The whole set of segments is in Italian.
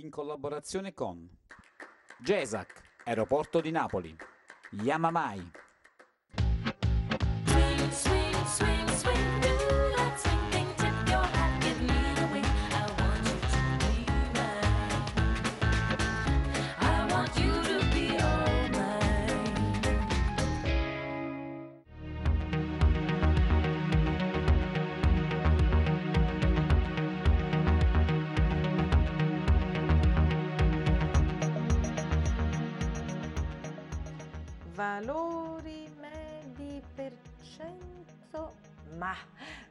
in collaborazione con GESAC, Aeroporto di Napoli, Yamamai. Swing, swing, swing, valori medi per cento, ma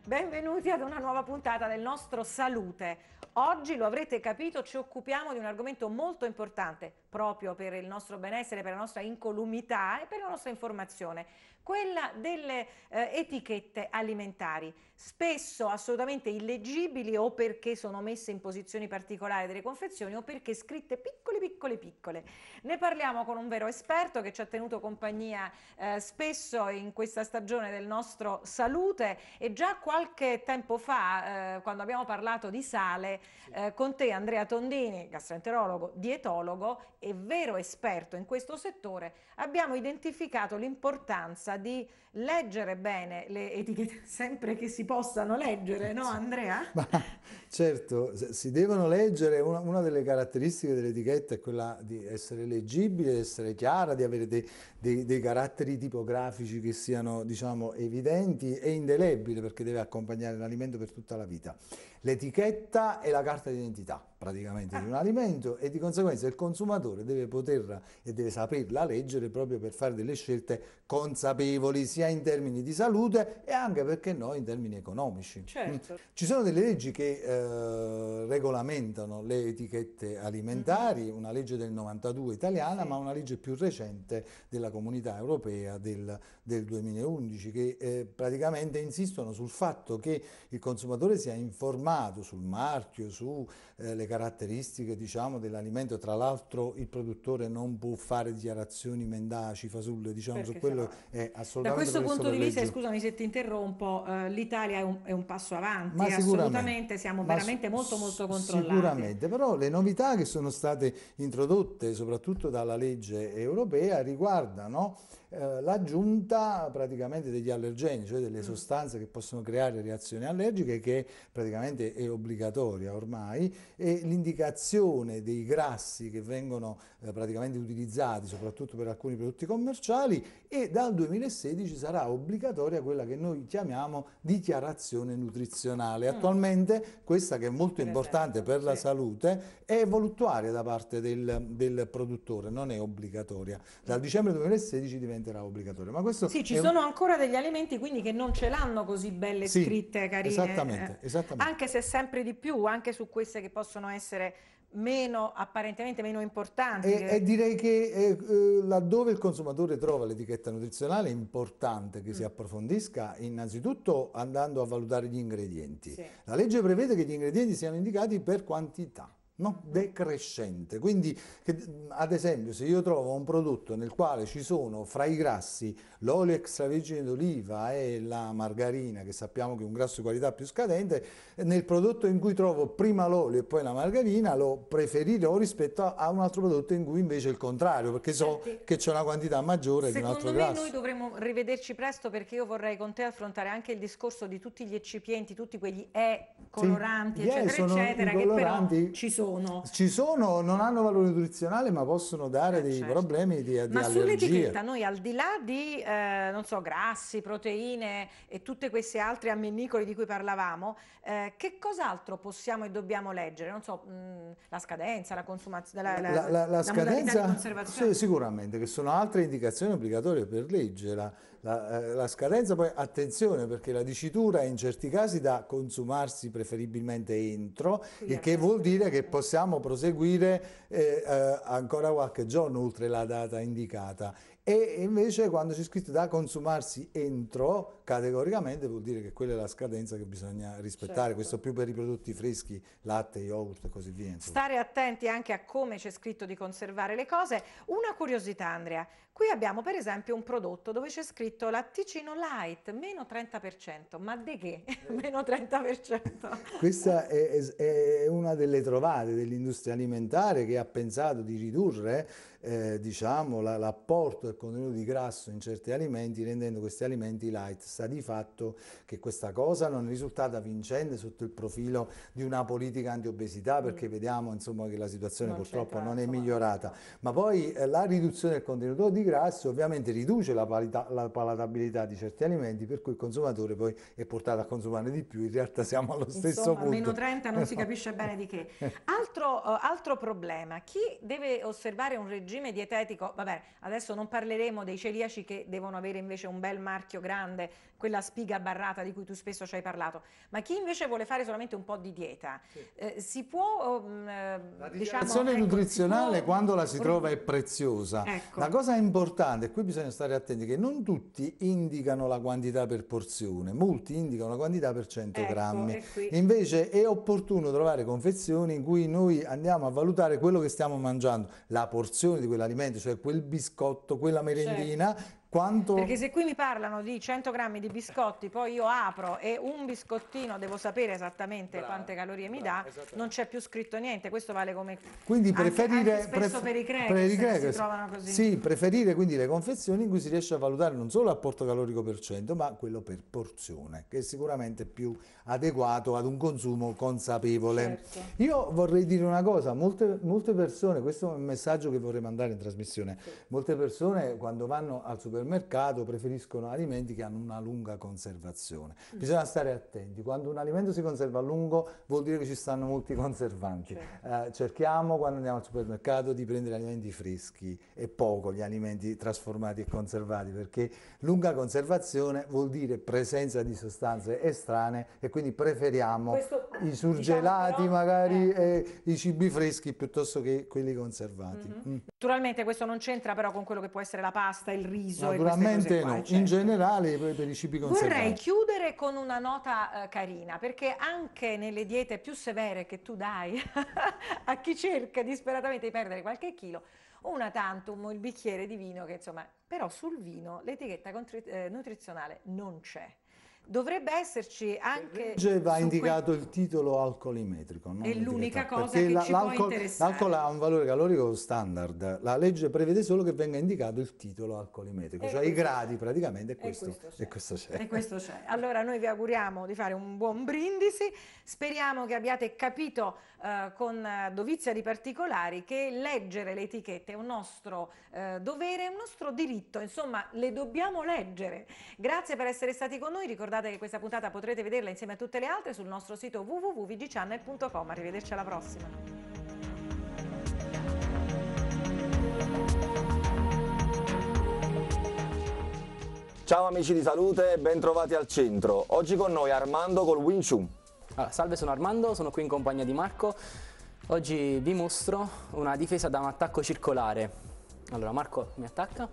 Benvenuti ad una nuova puntata del nostro Salute. Oggi, lo avrete capito, ci occupiamo di un argomento molto importante proprio per il nostro benessere, per la nostra incolumità e per la nostra informazione, quella delle eh, etichette alimentari, spesso assolutamente illeggibili o perché sono messe in posizioni particolari delle confezioni o perché scritte piccole piccole piccole. Ne parliamo con un vero esperto che ci ha tenuto compagnia eh, spesso in questa stagione del nostro Salute e già qua qualche tempo fa, eh, quando abbiamo parlato di sale, sì. eh, con te Andrea Tondini, gastroenterologo, dietologo e vero esperto in questo settore, abbiamo identificato l'importanza di leggere bene le etichette, sempre che si possano leggere, no Andrea? Ma, certo, si devono leggere, una, una delle caratteristiche dell'etichetta è quella di essere leggibile, di essere chiara, di avere dei, dei, dei caratteri tipografici che siano diciamo, evidenti e indelebili perché deve accompagnare l'alimento per tutta la vita l'etichetta e la carta d'identità praticamente di ah. un alimento e di conseguenza il consumatore deve poterla e deve saperla leggere proprio per fare delle scelte consapevoli sia in termini di salute e anche perché no in termini economici. Mm. Certo. Ci sono delle leggi che eh, regolamentano le etichette alimentari, mhm. una legge del 92 italiana sì. ma una legge più recente della comunità europea del, del 2011 che eh, praticamente insistono sul fatto che il consumatore sia informato informato sul marchio, sulle eh, caratteristiche diciamo, dell'alimento, tra l'altro il produttore non può fare dichiarazioni mendaci, fasulle, diciamo, su quello è assolutamente... Da questo punto di vista, scusami se ti interrompo, eh, l'Italia è un, è un, passo avanti, ma assolutamente siamo veramente molto molto controllati. Sicuramente, però le novità che sono state introdotte soprattutto dalla legge europea riguardano eh, l'aggiunta praticamente degli allergeni, cioè delle mm. sostanze che possono creare reazioni allergiche che praticamente presente e obbligatoria ormai e l'indicazione dei grassi che vengono eh, praticamente utilizzati soprattutto per alcuni prodotti commerciali e dal 2016 sarà obbligatoria quella che noi chiamiamo dichiarazione nutrizionale. Mm. Attualmente questa che è molto importante per la salute è voluttuaria da parte del, del produttore, non è obbligatoria. Dal dicembre 2016 diventerà obbligatoria. Ma questo sì, ci è... sono ancora degli alimenti quindi che non ce l'hanno così belle sì, scritte carine. Esattamente, eh. esattamente. Anche anche se sempre di più, anche su queste che possono essere meno, apparentemente meno importanti. E, che... e direi che eh, eh, laddove il consumatore trova l'etichetta nutrizionale è importante che mm. si approfondisca innanzitutto andando a valutare gli ingredienti. Sì. La legge prevede che gli ingredienti siano indicati per quantità no? decrescente. Quindi, che, ad esempio, se io trovo un prodotto nel quale ci sono fra i grassi l'olio extravergine d'oliva e la margarina, che sappiamo che è un grasso di qualità più scadente, nel prodotto in cui trovo prima l'olio e poi la margarina lo preferirò rispetto a, a un altro prodotto in cui invece è il contrario, perché so Senti, che c'è una quantità maggiore di un altro grasso. Secondo me noi dovremmo rivederci presto perché io vorrei con te affrontare anche il discorso di tutti gli eccipienti, tutti quegli E coloranti, sì, eccetera, eccetera, che però ci sono sono. Ci sono, non hanno valore nutrizionale, ma possono dare eh, dei certo. problemi di, di ma sull'etichetta noi al di là di, eh, non so, grassi, proteine e tutte queste altre ammennicoli di cui parlavamo, eh, che cos'altro possiamo e dobbiamo leggere? Non so, mh, mm, la scadenza, la consumazione, la, la, la, la scadenza, sì, sicuramente, che sono altre indicazioni obbligatorie per legge. Eh, la scadenza poi, attenzione, perché la dicitura è in certi casi da consumarsi preferibilmente entro, sì, il che vuol dire che poi possiamo proseguire eh, eh, ancora qualche giorno oltre la data indicata e invece quando c'è scritto da consumarsi entro, categoricamente vuol dire che quella è la scadenza che bisogna rispettare, certo. questo più per i prodotti freschi, latte, yogurt e così via. Insomma. Stare attenti anche a come c'è scritto di conservare le cose. Una curiosità Andrea, qui abbiamo per esempio un prodotto dove c'è scritto latticino light, meno 30%, ma di che? meno 30%. Questa è, è, una delle trovate dell'industria alimentare che ha pensato di ridurre eh, diciamo, l'apporto del contenuto di grasso in certi alimenti, rendendo questi alimenti light. Sta di fatto che questa cosa non è risultata vincente sotto il profilo di una politica anti-obesità, mm. perché mm. vediamo insomma, che la situazione non purtroppo non è migliorata. Ma poi eh, la riduzione del contenuto di grasso ovviamente riduce la, palita- la palatabilità di certi alimenti, per cui il consumatore poi è portato a consumare di più. In realtà siamo allo stesso Insomma, punto. Meno 30 non si esatto. capisce bene di che. Altro, uh, altro problema, chi deve osservare un regime dietetico, vabbè, adesso non parliamo parleremo dei celiaci che devono avere invece un bel marchio grande, quella spiga barrata di cui tu spesso ci hai parlato, ma chi invece vuole fare solamente un po' di dieta, sì. eh, si può... Um, la diciamo, ecco, nutrizionale può... quando la si trova è preziosa. Ecco. La cosa importante, qui bisogna stare attenti, che non tutti indicano la quantità per porzione, molti indicano la quantità per 100 ecco, grammi. Invece è opportuno trovare confezioni in cui noi andiamo a valutare quello che stiamo mangiando, la porzione di quell'alimento, cioè quel biscotto, quella della merendina, certo. Quanto... Perché se qui mi parlano di 100 grammi di biscotti, poi io apro e un biscottino devo sapere esattamente brava, quante calorie mi dà, non c'è più scritto niente, questo vale come... Quindi preferire... Anche, anche pref... per i crackers, per Sì, preferire quindi le confezioni in cui si riesce a valutare non solo l'apporto calorico per cento, ma quello per porzione, che è sicuramente più adeguato ad un consumo consapevole. Certo. Io vorrei dire una cosa, molte, molte persone, questo è un messaggio che vorrei mandare in trasmissione, sì. molte persone quando vanno al supermercato del mercato preferiscono alimenti che hanno una lunga conservazione. Mm. Bisogna stare attenti, quando un alimento si conserva a lungo vuol dire che ci stanno molti conservanti. Certo. Eh, cerchiamo quando andiamo al supermercato di prendere alimenti freschi e poco gli alimenti trasformati e conservati, perché lunga conservazione vuol dire presenza di sostanze estranee e quindi preferiamo i surgelati diciamo magari eh. e i cibi freschi piuttosto che quelli conservati. Mm-hmm. Mm. Naturalmente questo non c'entra però con quello che può essere la pasta, il riso. Naturalmente qua, no, certo. in generale per i cibi conservati. Vorrei chiudere con una nota eh, carina perché anche nelle diete più severe che tu dai a chi cerca disperatamente di perdere qualche chilo, una tantum, il bicchiere di vino che insomma, però sul vino l'etichetta eh, nutrizionale non c'è. Dovrebbe esserci anche... Legge cioè, va indicato que... il titolo alcolimetrico. Non è l'unica cosa che la, ci può interessare. L'alcol ha un valore calorico standard, la legge prevede solo che venga indicato il titolo alcolimetrico, e cioè i gradi praticamente e questo, e questo c'è. E questo c'è. Allora noi vi auguriamo di fare un buon brindisi, speriamo che abbiate capito eh, con dovizia di particolari che leggere le etichette è un nostro eh, dovere, è un nostro diritto, insomma le dobbiamo leggere. Grazie per essere stati con noi, ricordate Ricordate che questa puntata potrete vederla insieme a tutte le altre sul nostro sito www.vgchannel.com. Arrivederci alla prossima. Ciao amici di salute e bentrovati al centro. Oggi con noi Armando col Wing Chun. Allora, salve, sono Armando, sono qui in compagnia di Marco. Oggi vi mostro una difesa da un attacco circolare. Allora, Marco mi attacca.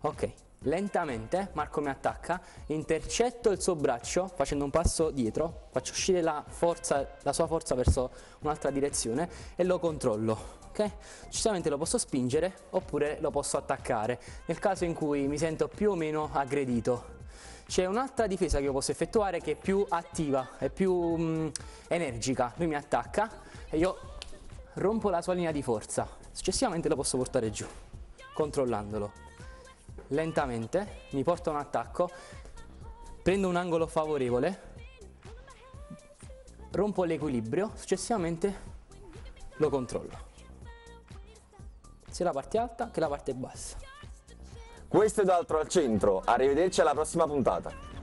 Ok, Lentamente Marco mi attacca, intercetto il suo braccio facendo un passo dietro, faccio uscire la, forza, la sua forza verso un'altra direzione e lo controllo. Okay? Giustamente lo posso spingere oppure lo posso attaccare nel caso in cui mi sento più o meno aggredito. C'è un'altra difesa che io posso effettuare che è più attiva, è più mh, mm, energica. Lui mi attacca e io rompo la sua linea di forza. Successivamente lo posso portare giù, controllandolo lentamente, mi porto un attacco, prendo un angolo favorevole, rompo l'equilibrio, successivamente lo controllo. Sia la parte alta che la parte bassa. Questo ed altro al centro. Arrivederci alla prossima puntata.